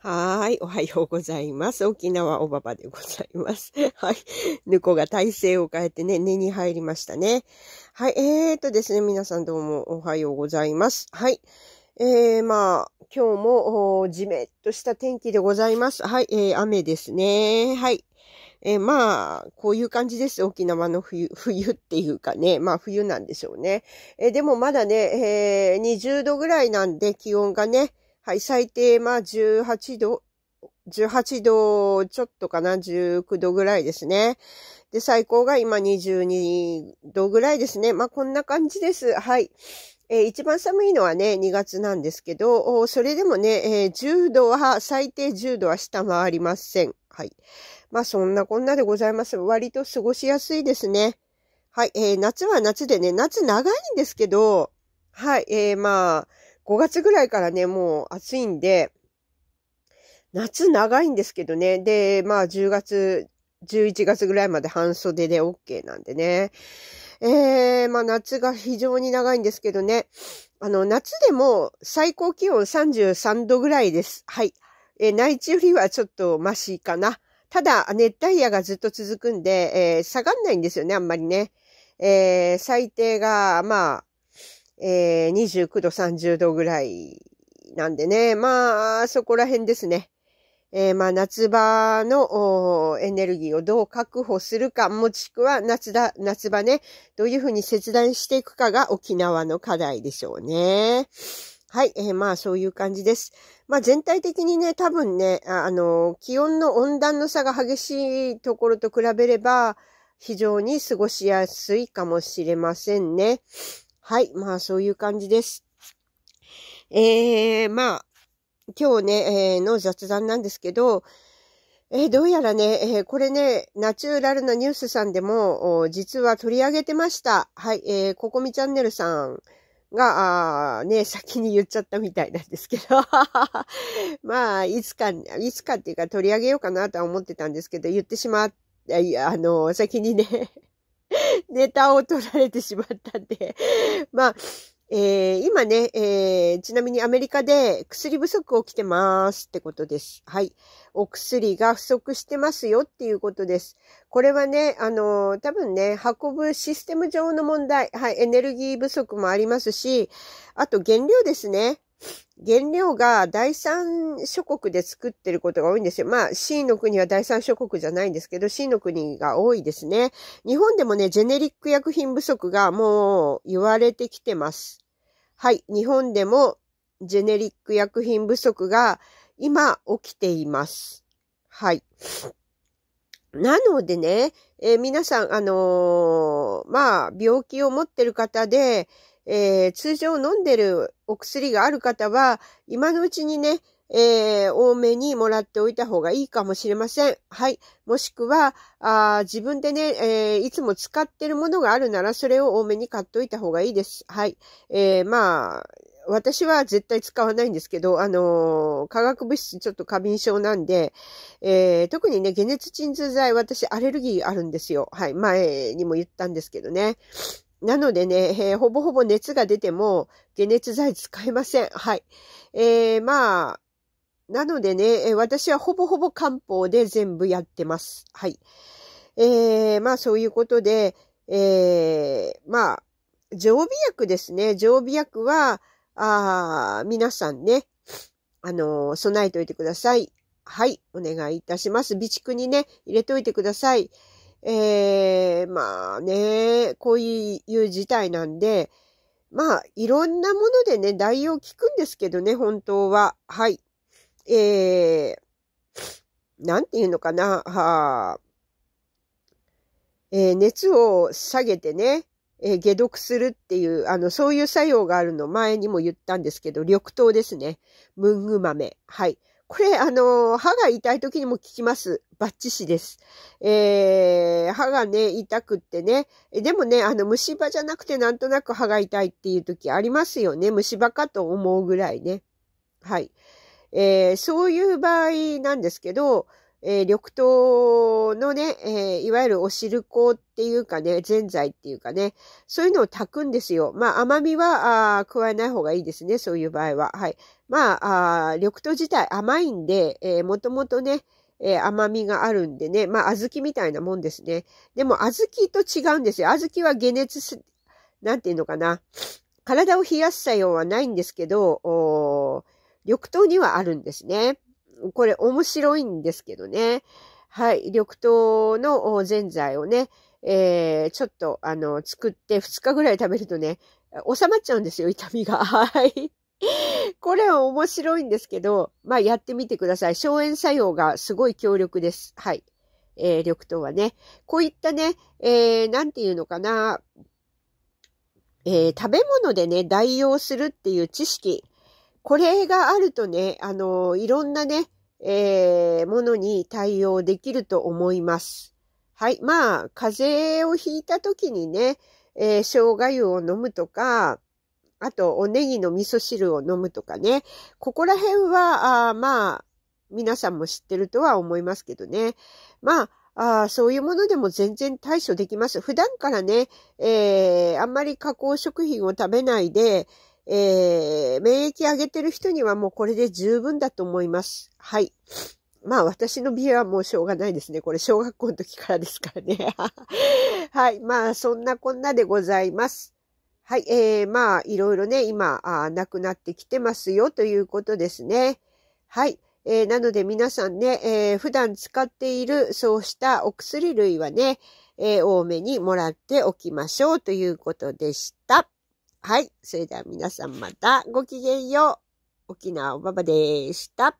はい。おはようございます。沖縄おばばでございます。はい。ぬこが体勢を変えてね、寝に入りましたね。はい。えーとですね、皆さんどうもおはようございます。はい。えー、まあ、今日もじめっとした天気でございます。はい。えー、雨ですね。はい。えー、まあ、こういう感じです。沖縄の冬、冬っていうかね。まあ、冬なんでしょうね。えー、でもまだね、えー、20度ぐらいなんで気温がね、はい、最低、まあ、18度、18度ちょっとかな、19度ぐらいですね。で、最高が今22度ぐらいですね。まあ、こんな感じです。はい。えー、一番寒いのはね、2月なんですけど、それでもね、えー、10度は、最低10度は下回りません。はい。まあ、そんなこんなでございます。割と過ごしやすいですね。はい。えー、夏は夏でね、夏長いんですけど、はい。えー、まあ、5月ぐらいからね、もう暑いんで、夏長いんですけどね。で、まあ10月、11月ぐらいまで半袖で OK なんでね。えー、まあ夏が非常に長いんですけどね。あの、夏でも最高気温33度ぐらいです。はい。えー、内地よりはちょっとマシかな。ただ、熱帯夜がずっと続くんで、えー、下がんないんですよね、あんまりね。えー、最低が、まあ、えー、29度、30度ぐらいなんでね、まあ、そこら辺ですね。えー、まあ、夏場のエネルギーをどう確保するか、もしくは夏だ、夏場ね、どういうふうに切断していくかが沖縄の課題でしょうね。はい、えー、まあ、そういう感じです。まあ、全体的にね、多分ね、あの、気温の温暖の差が激しいところと比べれば、非常に過ごしやすいかもしれませんね。はい。まあ、そういう感じです。えー、まあ、今日ね、えー、の雑談なんですけど、えー、どうやらね、えー、これね、ナチュラルなニュースさんでも、実は取り上げてました。はい、えー、ここみチャンネルさんが、あね、先に言っちゃったみたいなんですけど、まあ、いつか、いつかっていうか取り上げようかなとは思ってたんですけど、言ってしまっあの、先にねネタを取られてしまったんで、まあ、えー、今ね、えー、ちなみにアメリカで薬不足起きてますってことです。はい。お薬が不足してますよっていうことです。これはね、あのー、多分ね、運ぶシステム上の問題、はい、エネルギー不足もありますし、あと原料ですね。原料が第三諸国で作ってることが多いんですよ。まあ、C の国は第三諸国じゃないんですけど、C の国が多いですね。日本でもね、ジェネリック薬品不足がもう言われてきてます。はい、日本でもジェネリック薬品不足が今起きています。はい。なのでね、えー、皆さん、あのー、まあ、病気を持ってる方で、えー、通常飲んでるお薬がある方は、今のうちにね、えー、多めにもらっておいた方がいいかもしれません。はい。もしくは、あ自分でね、えー、いつも使ってるものがあるなら、それを多めに買っておいた方がいいです。はい。えー、まあ、私は絶対使わないんですけど、あのー、化学物質ちょっと過敏症なんで、えー、特にね、解熱鎮痛剤、私アレルギーあるんですよ。はい。前にも言ったんですけどね。なのでね、えー、ほぼほぼ熱が出ても、解熱剤使えません。はい。えー、まあ、なのでね、私はほぼほぼ漢方で全部やってます。はい。えー、まあそういうことで、えー、まあ、常備薬ですね。常備薬は、あ皆さんね、あのー、備えておいてください。はい、お願いいたします。備蓄にね、入れておいてください。えー、まあね、こういう事態なんで、まあ、いろんなものでね、代用聞くんですけどね、本当は。はい。えー、なんていうのかな、はあ、えー、熱を下げてね、えー、解毒するっていう、あの、そういう作用があるの前にも言ったんですけど、緑豆ですね。ムング豆。はい。これ、あの、歯が痛い時にも効きます。バッチシです。えー、歯がね、痛くってね。でもね、あの、虫歯じゃなくてなんとなく歯が痛いっていう時ありますよね。虫歯かと思うぐらいね。はい。えー、そういう場合なんですけど、えー、緑豆のね、えー、いわゆるお汁粉っていうかね、ぜんざいっていうかね、そういうのを炊くんですよ。まあ、甘みは、あ加えない方がいいですね、そういう場合は。はい。まあ、あ緑豆自体甘いんで、えー、もともとね、えー、甘みがあるんでね、まあ、小豆みたいなもんですね。でも、小豆と違うんですよ。小豆は解熱す、なんていうのかな。体を冷やす作用はないんですけど、お緑豆にはあるんですね。これ面白いんですけどね。はい。緑豆のぜんざいをね、えー、ちょっと、あの、作って2日ぐらい食べるとね、収まっちゃうんですよ、痛みが。はい。これは面白いんですけど、まあ、やってみてください。消炎作用がすごい強力です。はい。えー、緑豆はね。こういったね、えー、なんていうのかな。えー、食べ物でね、代用するっていう知識。これがあるとね、あの、いろんなね、えー、ものに対応できると思います。はい。まあ、風邪をひいた時にね、えー、生姜湯を飲むとか、あと、おネギの味噌汁を飲むとかね。ここら辺は、あまあ、皆さんも知ってるとは思いますけどね。まあ、あそういうものでも全然対処できます。普段からね、えー、あんまり加工食品を食べないで、えー、免疫上げてる人にはもうこれで十分だと思います。はい。まあ私の美はもうしょうがないですね。これ小学校の時からですからね。はい。まあそんなこんなでございます。はい。えー、まあいろいろね、今あ、なくなってきてますよということですね。はい。えー、なので皆さんね、えー、普段使っているそうしたお薬類はね、えー、多めにもらっておきましょうということでした。はい。それでは皆さんまたごきげんよう。沖縄おばばでした。